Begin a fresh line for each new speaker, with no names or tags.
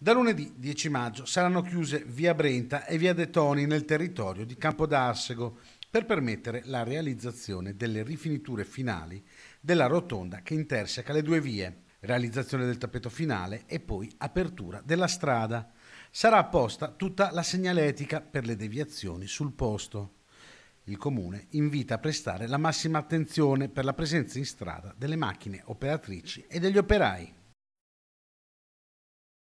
Da lunedì 10 maggio saranno chiuse via Brenta e via De Toni nel territorio di Campo Campodarsego per permettere la realizzazione delle rifiniture finali della rotonda che interseca le due vie, realizzazione del tappeto finale e poi apertura della strada. Sarà apposta tutta la segnaletica per le deviazioni sul posto. Il Comune invita a prestare la massima attenzione per la presenza in strada delle macchine operatrici e degli operai.